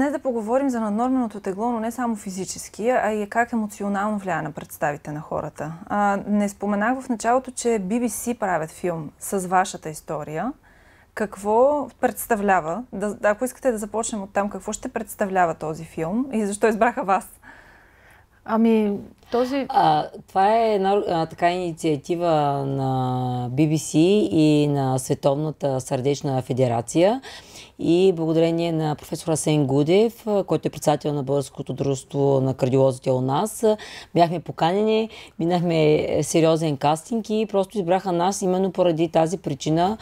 днес да поговорим за наднорменото тегло, но не само физически, а и как емоционално влияе на представите на хората. А, не споменах в началото, че BBC правят филм с вашата история. Какво представлява? Да, ако искате да започнем от там, какво ще представлява този филм и защо избраха вас? Ами, този... А, това е една а, така инициатива на BBC и на Световната сърдечна федерация. И благодарение на професор Асен Гудев, който е председател на Българското дружество на кардиолозите у нас, бяхме поканени, минахме е, сериозен кастинг и просто избраха нас именно поради тази причина,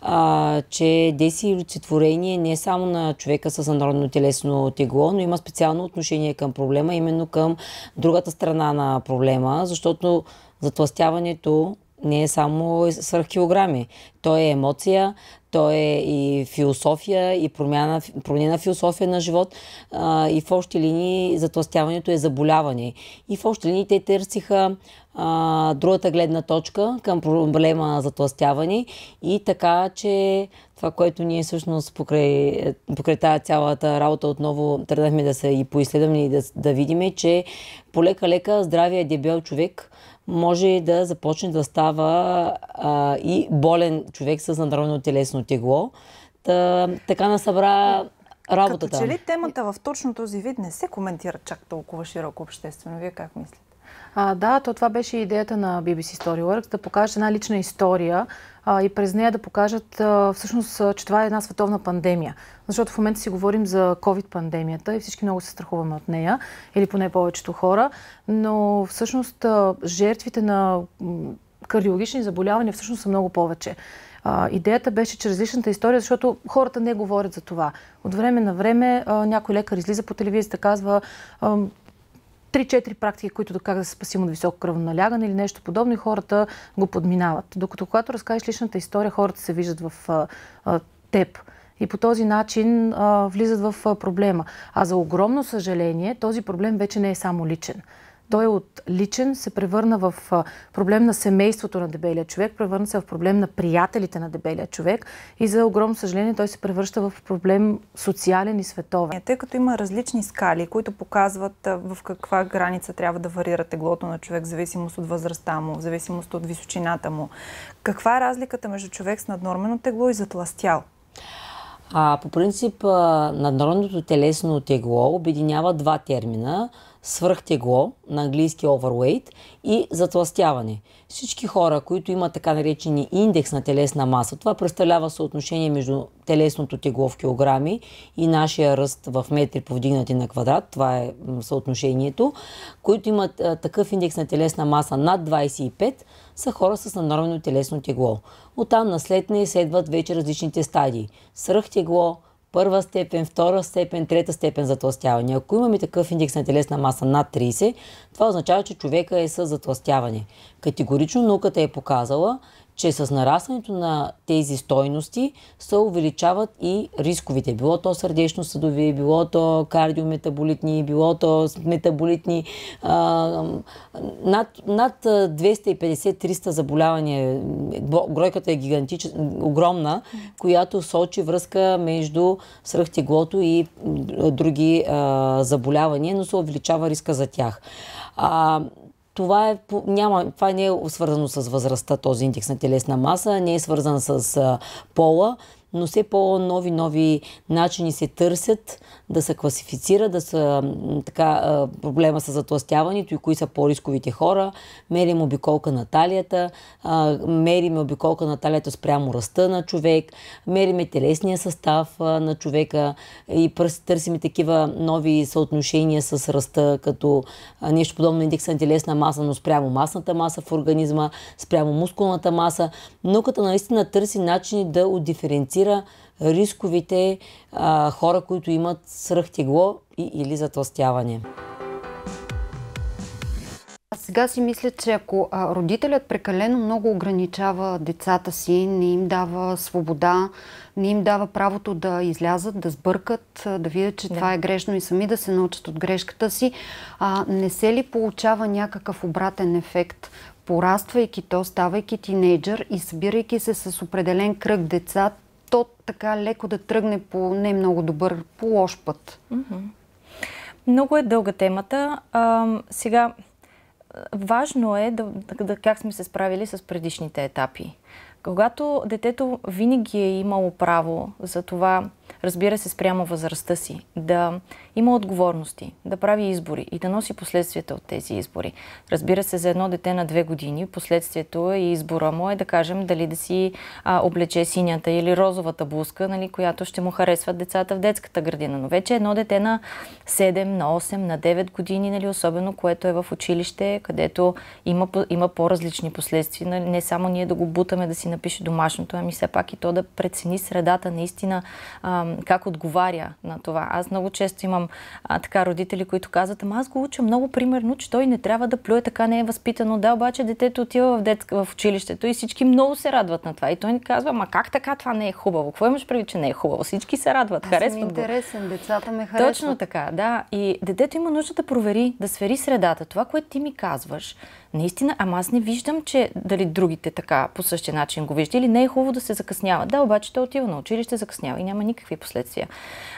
а, че деси и олицетворение не е само на човека с народно телесно тегло, но има специално отношение към проблема, именно към другата страна на проблема, защото затластяването не е само свърх килограми. То е емоция, то е и философия, и промяна, промяна философия на живот. А, и в общи линии затластяването е заболяване. И в общи линии те търсиха а, другата гледна точка към проблема на затластяване. И така, че това, което ние всъщност покрай, покрай тази цялата работа отново тръгнахме да се и поизследваме и да, да видим, че полека-лека здравия дебел човек – може да започне да става а, и болен човек с надровно телесно тегло. Та, така насъбра работата. Като че ли темата в точно този вид не се коментира чак толкова широко обществено? Вие как мислите? А, да, то това беше идеята на BBC Storyworks, да покажат една лична история а, и през нея да покажат а, всъщност, че това е една световна пандемия. Защото в момента си говорим за COVID-пандемията и всички много се страхуваме от нея, или поне повечето хора, но всъщност а, жертвите на кардиологични заболявания всъщност са много повече. А, идеята беше чрез личната история, защото хората не говорят за това. От време на време а, някой лекар излиза по телевизията, казва 3-4 практики, които доказват да се спасим от високо кръвно налягане или нещо подобно и хората го подминават. Докато когато разкажеш личната история, хората се виждат в а, а, теб и по този начин а, влизат в а, проблема. А за огромно съжаление, този проблем вече не е само личен. Той е от личен се превърна в проблем на семейството на дебелия човек, превърна се в проблем на приятелите на дебелия човек и за огромно съжаление той се превръща в проблем социален и световен. Тъй като има различни скали, които показват в каква граница трябва да варира теглото на човек, в зависимост от възрастта му, в зависимост от височината му, каква е разликата между човек с наднормено тегло и затластял? А, по принцип, наднородното телесно тегло обединява два термина – свръхтегло, на английски overweight и затластяване. Всички хора, които имат така наречени индекс на телесна маса, това представлява съотношение между телесното тегло в килограми и нашия ръст в метри повдигнати на квадрат, това е съотношението, които имат а, такъв индекс на телесна маса над 25, са хора с нанормено телесно тегло. Оттам наследне следват вече различните стадии. Сръхтегло. тегло, първа степен, втора степен, трета степен затластяване. Ако имаме такъв индекс на телесна маса над 30, това означава, че човека е с затластяване. Категорично науката е показала, че с нарастването на тези стойности се увеличават и рисковите. Било то сърдечно-съдови, било то кардиометаболитни, било то метаболитни. над, над 250-300 заболявания. Бройката е гигантична, огромна, която сочи връзка между сръхтеглото и други заболявания, но се увеличава риска за тях. А, това, е, няма, това не е свързано с възрастта, този индекс на телесна маса, не е свързан с пола, но все по-нови, нови начини се търсят да се класифицира, да са така, проблема с затластяването и кои са по-рисковите хора. Мерим обиколка на талията, мерим обиколка на талията спрямо ръста на човек, мериме телесния състав на човека и търсиме такива нови съотношения с ръста, като нещо подобно индекс на телесна маса, но спрямо масната маса в организма, спрямо мускулната маса. Науката наистина търси начини да отдиференцира рисковите а, хора, които имат сръхтегло и, или затластяване. Сега си мисля, че ако родителят прекалено много ограничава децата си, не им дава свобода, не им дава правото да излязат, да сбъркат, да видят, че да. това е грешно и сами да се научат от грешката си, а, не се ли получава някакъв обратен ефект? Пораствайки то, ставайки тинейджър и събирайки се с определен кръг деца, то така леко да тръгне по не много добър, по лош път? Много е дълга темата. А, сега, важно е да, да, как сме се справили с предишните етапи. Когато детето винаги е имало право за това разбира се, спрямо възрастта си, да има отговорности, да прави избори и да носи последствията от тези избори. Разбира се, за едно дете на две години последствието е и избора му е да кажем дали да си а, облече синята или розовата блузка, нали, която ще му харесват децата в детската градина. Но вече едно дете на 7, на 8, на 9 години, нали, особено което е в училище, където има, има по-различни последствия. Нали, не само ние да го бутаме да си напише домашното, ами все пак и то да прецени средата наистина как отговаря на това. Аз много често имам а, така родители, които казват, ама аз го уча много примерно, че той не трябва да плюе, така не е възпитано. Да, обаче детето отива в, дет... в училището и всички много се радват на това. И той ни казва, ма как така това не е хубаво? Какво имаш преди, че не е хубаво? Всички се радват, аз харесват съм интересен, го. децата ме харесват. Точно така, да. И детето има нужда да провери, да свери средата. Това, което ти ми казваш, наистина, ама аз не виждам, че дали другите така по същия начин го виждали, или не е хубаво да се закъснява. Да, обаче той отива на училище, закъснява и няма никакви последствия.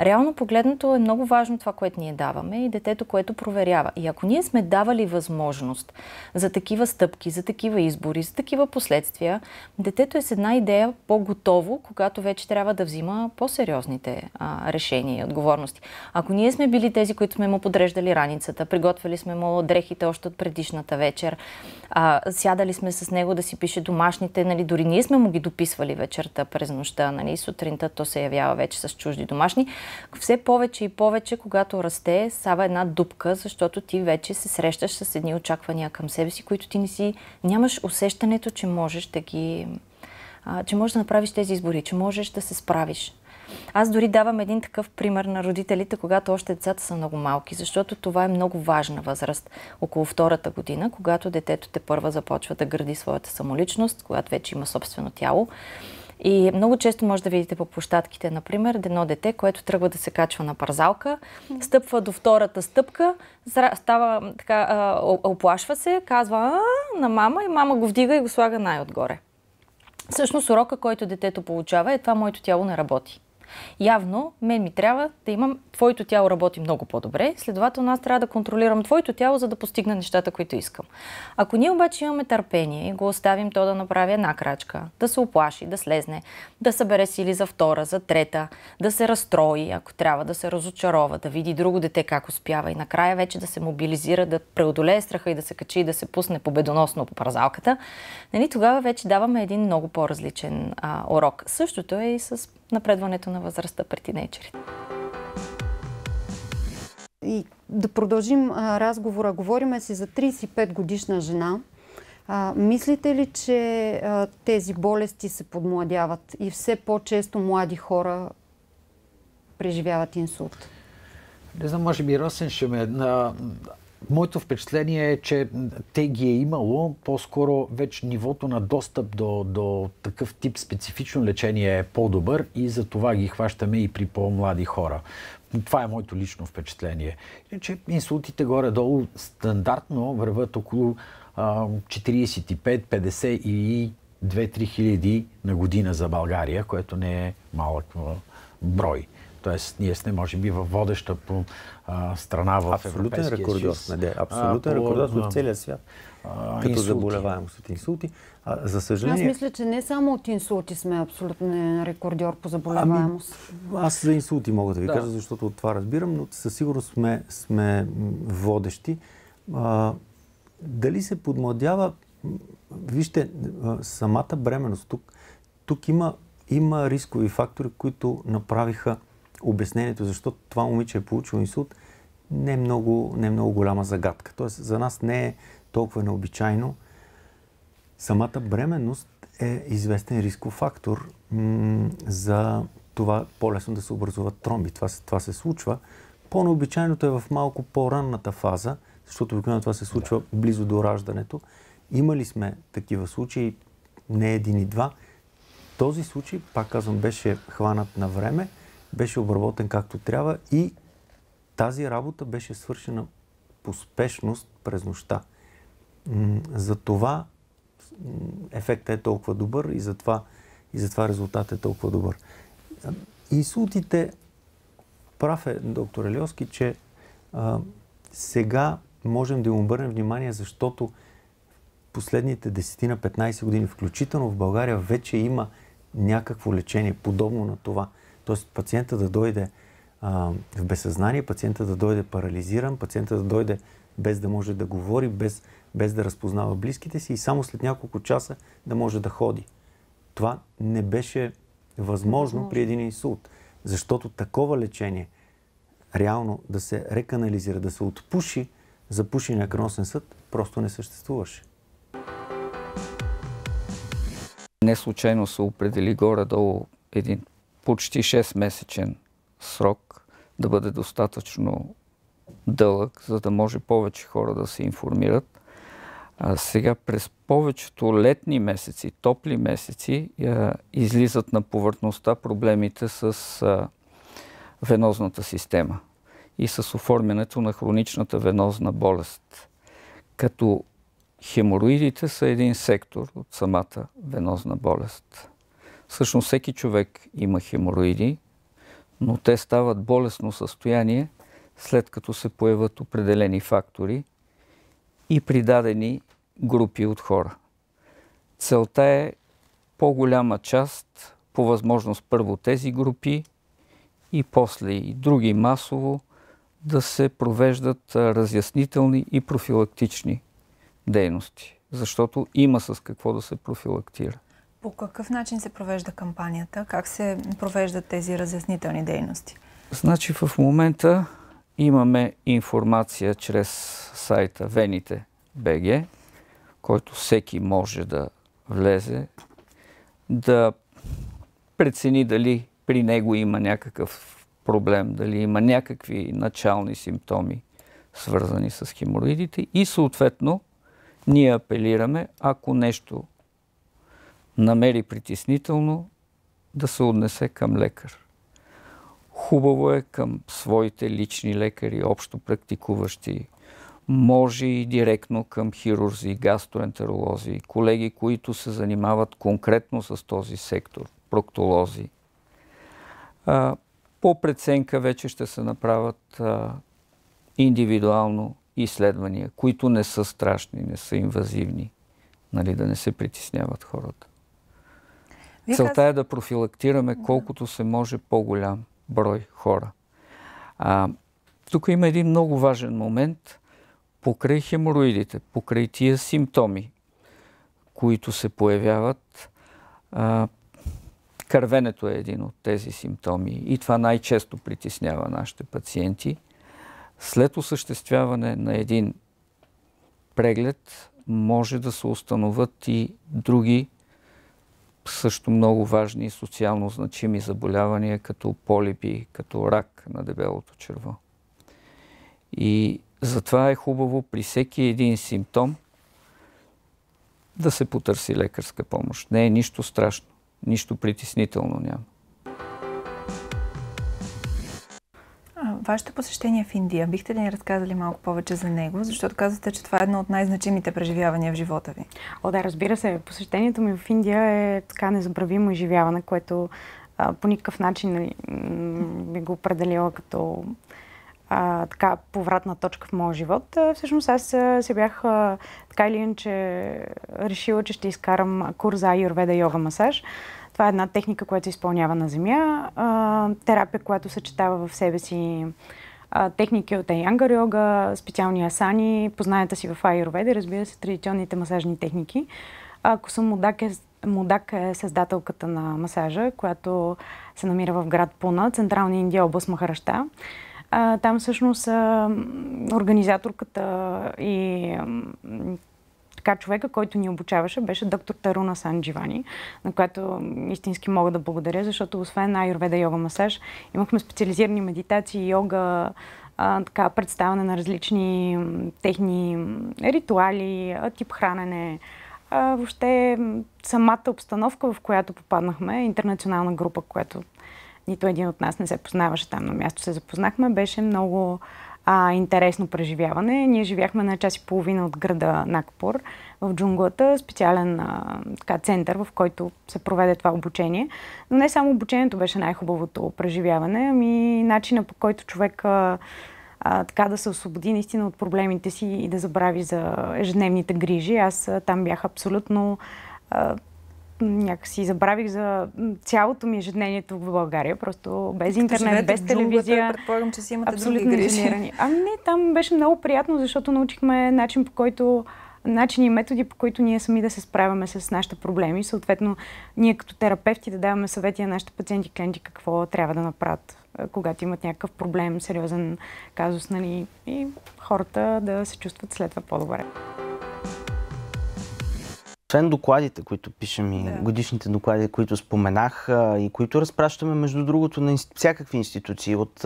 Реално погледнато е много важно това, което ние даваме и детето, което проверява. И ако ние сме давали възможност за такива стъпки, за такива избори, за такива последствия, детето е с една идея по-готово, когато вече трябва да взима по-сериозните решения и отговорности. Ако ние сме били тези, които сме му подреждали раницата, приготвили сме му дрехите още от предишната вечер, вечер. А, сядали сме с него да си пише домашните, нали, дори ние сме му ги дописвали вечерта през нощта, нали, сутринта то се явява вече с чужди домашни. Все повече и повече, когато расте, става една дупка, защото ти вече се срещаш с едни очаквания към себе си, които ти не си, нямаш усещането, че можеш да ги, а, че можеш да направиш тези избори, че можеш да се справиш аз дори давам един такъв пример на родителите, когато още децата са много малки, защото това е много важна възраст. Около втората година, когато детето те първа започва да гради своята самоличност, когато вече има собствено тяло. И много често може да видите по площадките, например, едно дете, което тръгва да се качва на парзалка, стъпва до втората стъпка, става така, оплашва се, казва а, на мама и мама го вдига и го слага най-отгоре. Всъщност урока, който детето получава е това моето тяло не работи. Явно, мен ми трябва да имам, твоето тяло работи много по-добре, следователно аз трябва да контролирам твоето тяло, за да постигна нещата, които искам. Ако ние обаче имаме търпение и го оставим то да направи една крачка, да се оплаши, да слезне, да събере сили за втора, за трета, да се разстрои, ако трябва да се разочарова, да види друго дете как успява и накрая вече да се мобилизира, да преодолее страха и да се качи и да се пусне победоносно по празалката, нали, тогава вече даваме един много по-различен урок. Същото е и с напредването на възрастта при тинейджерите. И да продължим а, разговора. Говориме си за 35 годишна жена. А, мислите ли, че а, тези болести се подмладяват и все по-често млади хора преживяват инсулт? Не знам, може би Росен ще ме... Моето впечатление е, че те ги е имало, по-скоро вече нивото на достъп до, до такъв тип специфично лечение е по-добър и за това ги хващаме и при по-млади хора. Това е моето лично впечатление. Иначе инсултите горе-долу стандартно върват около 45-50 и 2-3 хиляди на година за България, което не е малък брой. Тоест, ние сме, може би, във водеща по а, страна в Абсолютен рекордьор Абсолютен рекордьор в целия свят. А, като инсулти. заболеваемост от инсулти. А, за съжаление... Аз мисля, че не само от инсулти сме абсолютен рекордьор по заболеваемост. Ами, аз за инсулти мога да ви да. кажа, защото от това разбирам, но със сигурност сме, сме водещи. А, дали се подмладява... Вижте, самата бременност тук, тук има, има рискови фактори, които направиха обяснението защо това момиче е получил инсулт не е много, не е много голяма загадка. Тоест за нас не е толкова необичайно. Самата бременност е известен рисков фактор м- за това по-лесно да се образуват тромби. Това, това се случва. По-необичайното е в малко по-ранната фаза, защото обикновено това се случва да. близо до раждането. Имали сме такива случаи, не един и два. Този случай, пак казвам, беше хванат на време беше обработен както трябва и тази работа беше свършена по спешност през нощта. Затова ефектът е толкова добър и затова, и затова резултат е толкова добър. Инсултите, прав е доктор Елиоски, че а, сега можем да им обърнем внимание, защото последните 10 15 години, включително в България, вече има някакво лечение, подобно на това – Тоест пациента да дойде а, в безсъзнание, пациента да дойде парализиран, пациента да дойде без да може да говори, без, без да разпознава близките си и само след няколко часа да може да ходи. Това не беше възможно при един инсулт. Защото такова лечение реално да се реканализира, да се отпуши запушения кръносен съд, просто не съществуваше. Не случайно се определи горе-долу един почти 6-месечен срок да бъде достатъчно дълъг, за да може повече хора да се информират. А сега през повечето летни месеци, топли месеци, а, излизат на повърхността проблемите с а, венозната система и с оформянето на хроничната венозна болест. Като хемороидите са един сектор от самата венозна болест. Всъщност всеки човек има хемороиди, но те стават болесно състояние, след като се появат определени фактори и придадени групи от хора. Целта е по-голяма част, по възможност първо тези групи и после и други масово да се провеждат разяснителни и профилактични дейности, защото има с какво да се профилактира. По какъв начин се провежда кампанията? Как се провеждат тези разяснителни дейности? Значи в момента имаме информация чрез сайта Вените БГ, който всеки може да влезе, да прецени дали при него има някакъв проблем, дали има някакви начални симптоми, свързани с хемороидите и съответно ние апелираме, ако нещо намери притеснително да се отнесе към лекар. Хубаво е към своите лични лекари, общо практикуващи, може и директно към хирурзи, гастроентеролози, колеги, които се занимават конкретно с този сектор, проктолози. По преценка вече ще се направят индивидуално изследвания, които не са страшни, не са инвазивни, нали, да не се притесняват хората. Целта е да профилактираме колкото се може по-голям брой хора. А, тук има един много важен момент. Покрай хемороидите, покрай тия симптоми, които се появяват, а, кървенето е един от тези симптоми и това най-често притеснява нашите пациенти. След осъществяване на един преглед може да се установят и други също много важни и социално значими заболявания, като полипи, като рак на дебелото черво. И затова е хубаво при всеки един симптом да се потърси лекарска помощ. Не е нищо страшно, нищо притеснително няма. вашето посещение в Индия, бихте ли ни разказали малко повече за него? Защото казвате, че това е едно от най-значимите преживявания в живота ви. О, да, разбира се. Посещението ми в Индия е така незабравимо изживяване, което а, по никакъв начин би го определила като а, така повратна точка в моя живот. Всъщност аз се бях а, така или иначе решила, че ще изкарам курс за Аюрведа йога масаж. Това е една техника, която се изпълнява на земя, а, терапия, която съчетава в себе си а, техники от Айангар йога, специални асани, познанията си в Айроведа, разбира се, традиционните масажни техники. Ако съм Мудак е, Мудак е създателката на масажа, която се намира в град Пуна, централна Индия, област Махараща. там всъщност организаторката и така човека, който ни обучаваше, беше доктор Таруна Сандживани, на която истински мога да благодаря, защото освен аюрведа йога масаж, имахме специализирани медитации, йога, а, така, представяне на различни техни ритуали, тип хранене, а, въобще самата обстановка, в която попаднахме, интернационална група, която нито един от нас не се познаваше там на място, се запознахме, беше много а, интересно преживяване. Ние живяхме на час и половина от града Накпор в джунглата, специален а, така, център, в който се проведе това обучение. Но не само обучението беше най-хубавото преживяване, ами начина по който човек а, а, така да се освободи наистина от проблемите си и да забрави за ежедневните грижи. Аз а, там бях абсолютно а, някакси забравих за цялото ми ежедневието в България, просто без интернет, без телевизия. Джунгата, предполагам, че си имате абсолютно други грижи. Ами не, там беше много приятно, защото научихме начин по който начини и методи, по които ние сами да се справяме с нашите проблеми. Съответно, ние като терапевти да даваме съвети на нашите пациенти, клиенти, какво трябва да направят, е, когато имат някакъв проблем, сериозен казус, нали, и хората да се чувстват след това по-добре освен докладите, които пишем и да. годишните доклади, които споменах и които разпращаме, между другото, на всякакви институции, от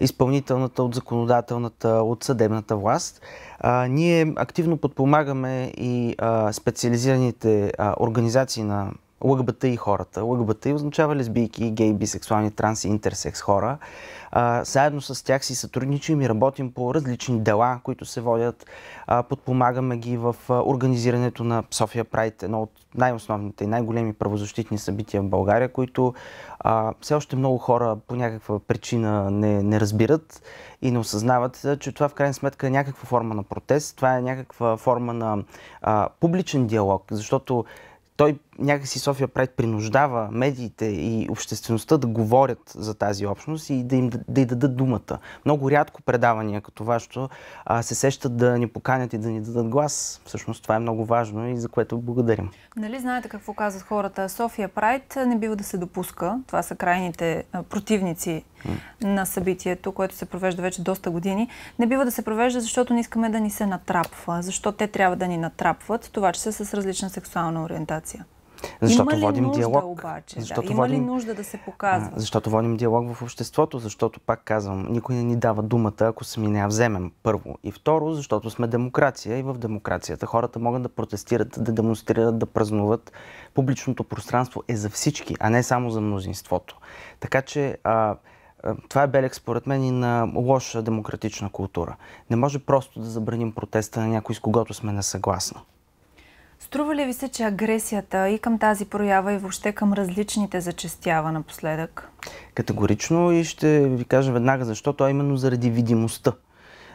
изпълнителната, от законодателната, от съдебната власт, ние активно подпомагаме и специализираните организации на лъгбата и хората. Лъгбата означава лесбийки, гей, бисексуални, транс и интерсекс хора. А, заедно с тях си сътрудничим и работим по различни дела, които се водят. А, подпомагаме ги в организирането на София Прайд, едно от най-основните и най-големи правозащитни събития в България, които а, все още много хора по някаква причина не, не разбират и не осъзнават, че това в крайна сметка е някаква форма на протест, това е някаква форма на а, публичен диалог, защото той някакси София Прайд принуждава медиите и обществеността да говорят за тази общност и да им да й дадат думата. Много рядко предавания като вашето се сещат да ни поканят и да ни дадат глас. Всъщност това е много важно и за което благодарим. Нали знаете какво казват хората? София Прайд не бива да се допуска. Това са крайните противници на събитието, което се провежда вече доста години. Не бива да се провежда, защото не искаме да ни се натрапва. Защо те трябва да ни натрапват това, че са с различна сексуална ориентация? Защото Има ли водим нужда, диалог. Обаче, защото да. Има водим, ли нужда да се показва? Защото водим диалог в обществото, защото, пак казвам, никой не ни дава думата, ако сами не я вземем, първо. И второ, защото сме демокрация и в демокрацията хората могат да протестират, да демонстрират, да празнуват. Публичното пространство е за всички, а не само за мнозинството. Така че а, това е белег според мен и на лоша демократична култура. Не може просто да забраним протеста на някой, с когото сме несъгласни. Струва ли ви се, че агресията и към тази проява и въобще към различните зачестява напоследък? Категорично и ще ви кажа веднага защо, то е именно заради видимостта.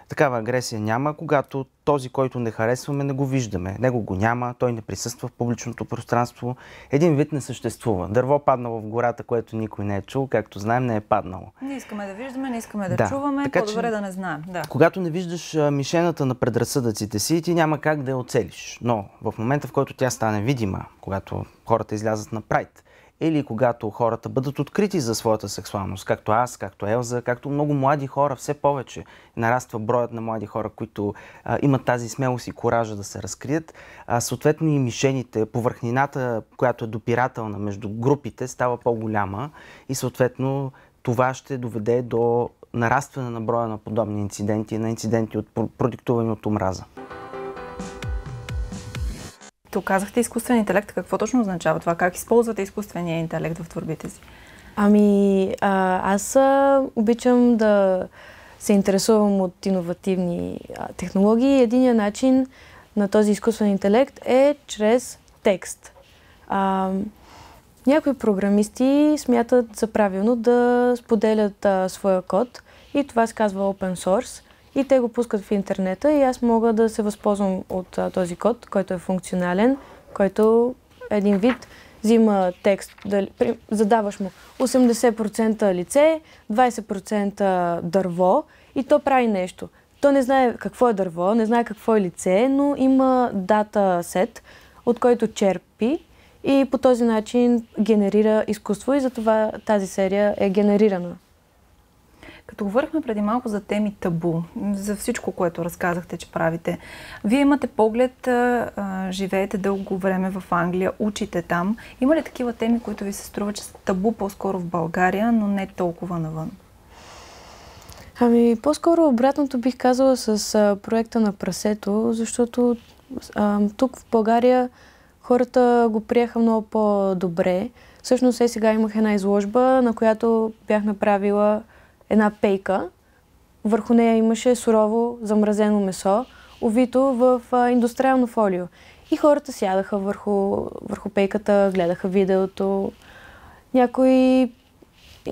Такава агресия няма, когато този, който не харесваме, не го виждаме. Него го няма, той не присъства в публичното пространство. Един вид не съществува. Дърво паднало в гората, което никой не е чул, както знаем, не е паднало. Не искаме да виждаме, не искаме да, да. чуваме, така, по-добре че, да не знаем. Да. Когато не виждаш мишената на предразсъдъците си, ти няма как да я оцелиш. Но в момента, в който тя стане видима, когато хората излязат на прайд, или когато хората бъдат открити за своята сексуалност, както аз, както Елза, както много млади хора, все повече нараства броят на млади хора, които а, имат тази смелост и коража да се разкрият, а, съответно и мишените, повърхнината, която е допирателна между групите, става по-голяма и съответно това ще доведе до нарастване на броя на подобни инциденти, на инциденти, от, продиктувани от омраза. То казахте изкуствен интелект. Какво точно означава това? Как използвате изкуствения интелект в творбите си? Ами, а, аз а, обичам да се интересувам от иновативни а, технологии. Единият начин на този изкуствен интелект е чрез текст. А, някои програмисти смятат за правилно да споделят а, своя код и това се казва open source – и те го пускат в интернета и аз мога да се възползвам от а, този код, който е функционален, който един вид взима текст, да, при, задаваш му 80% лице, 20% дърво и то прави нещо. То не знае какво е дърво, не знае какво е лице, но има дата сет, от който черпи и по този начин генерира изкуство и затова тази серия е генерирана като говорихме преди малко за теми табу, за всичко, което разказахте, че правите, вие имате поглед, живеете дълго време в Англия, учите там. Има ли такива теми, които ви се струва, че са табу по-скоро в България, но не толкова навън? Ами, по-скоро обратното бих казала с а, проекта на прасето, защото а, тук в България хората го приеха много по-добре. Всъщност, е сега имах една изложба, на която бях направила една пейка. Върху нея имаше сурово замразено месо, овито в а, индустриално фолио. И хората сядаха върху, върху пейката, гледаха видеото. Някои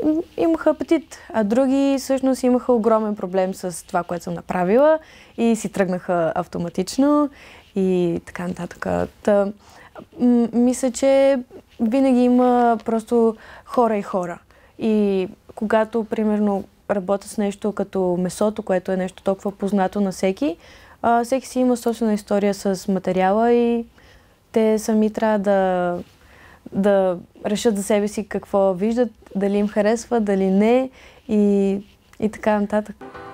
им, имаха апетит, а други всъщност имаха огромен проблем с това, което съм направила и си тръгнаха автоматично и така нататък. Та, мисля, че винаги има просто хора и хора. И когато, примерно, работя с нещо като месото, което е нещо толкова познато на всеки, а, всеки си има собствена история с материала и те сами трябва да, да решат за себе си какво виждат, дали им харесва, дали не и, и така нататък.